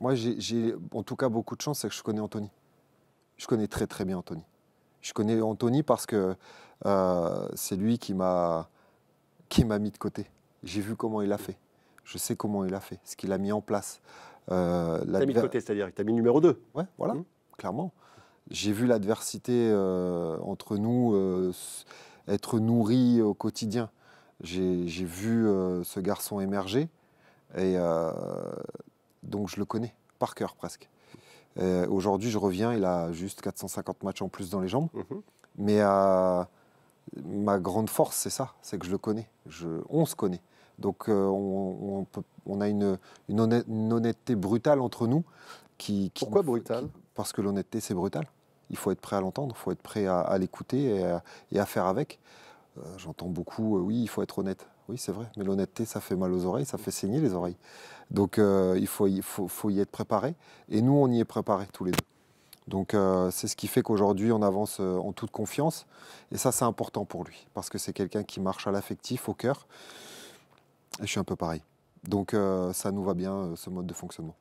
Moi, j'ai en tout cas beaucoup de chance, c'est que je connais Anthony. Je connais très très bien Anthony. Je connais Anthony parce que euh, c'est lui qui m'a qui m'a mis de côté. J'ai vu comment il a fait. Je sais comment il a fait, ce qu'il a mis en place. Euh, t'as mis de côté, c'est-à-dire que t'a mis numéro 2 Ouais, voilà, mmh. clairement. J'ai vu l'adversité euh, entre nous euh, être nourrie au quotidien. J'ai vu ce garçon émerger. Et donc je le connais par cœur presque. Euh, aujourd'hui, je reviens, il a juste 450 matchs en plus dans les jambes. Mhm. Mais euh, ma grande force, c'est ça, c'est que je le connais. Je, on se connaît. Donc euh, on, a une, honnêteté brutale entre nous. Qui, Pourquoi brutale Parce que l'honnêteté, c'est brutal. Il faut être prêt à l'entendre, il faut être prêt à, l'écouter et, à faire avec. J'entends beaucoup, oui, il faut être honnête. Oui, c'est vrai, mais l'honnêteté, ça fait mal aux oreilles, ça fait saigner les oreilles. Donc euh, il, faut, faut, y être préparé. Et nous, on y est préparé tous les deux. Donc euh, c'est ce qui fait qu'aujourd'hui, on avance euh, en toute confiance. Et ça, c'est important pour lui, parce que c'est quelqu'un qui marche à l'affectif, au cœur. Et je suis un peu pareil. Donc ça nous va bien, ce mode de fonctionnement.